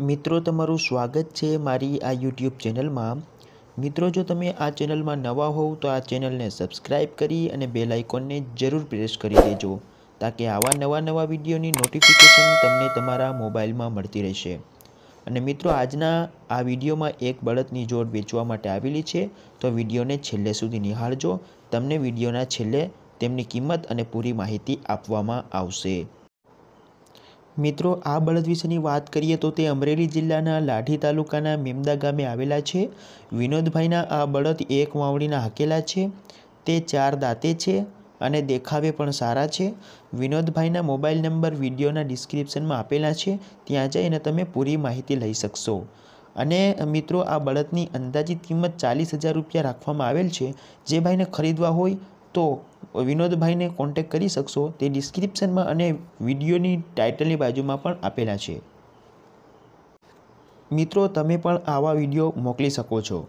મિત્રો તમારું સ્વાગત છે મારી આ યુટ્યુબ ચેનલમાં મિત્રો જો તમે આ ચેનલમાં નવા હોવ તો આ ચેનલને સબસ્ક્રાઈબ કરી અને બે લાઇકોનને જરૂર પ્રેસ કરી દેજો તાકે આવા નવા નવા વિડીયોની નોટિફિકેશન તમને તમારા મોબાઈલમાં મળતી રહેશે અને મિત્રો આજના આ વિડીયોમાં એક બળદની જોડ વેચવા માટે આવેલી છે તો વિડીયોને છેલ્લે સુધી નિહાળજો તમને વિડીયોના છેલ્લે તેમની કિંમત અને પૂરી માહિતી આપવામાં આવશે મિત્રો આ બળદ વિશેની વાત કરીએ તો તે અમરેલી જિલ્લાના લાઠી તાલુકાના મેમદા ગામે આવેલા છે વિનોદભાઈના આ બળદ એક વાવણીના હકેલા છે તે ચાર દાંતે છે અને દેખાવે પણ સારા છે વિનોદભાઈના મોબાઈલ નંબર વિડીયોના ડિસ્ક્રિપ્શનમાં આપેલા છે ત્યાં જઈને તમે પૂરી માહિતી લઈ શકશો અને મિત્રો આ બળદની અંદાજિત કિંમત ચાલીસ હજાર રૂપિયા રાખવામાં આવેલ છે જે ભાઈને ખરીદવા હોય તો વિનોદભાઈને કોન્ટેક કરી શકશો તે ડિસ્ક્રિપ્શનમાં અને વિડીયોની ટાઇટલની બાજુમાં પણ આપેલા છે મિત્રો તમે પણ આવા વિડીયો મોકલી શકો છો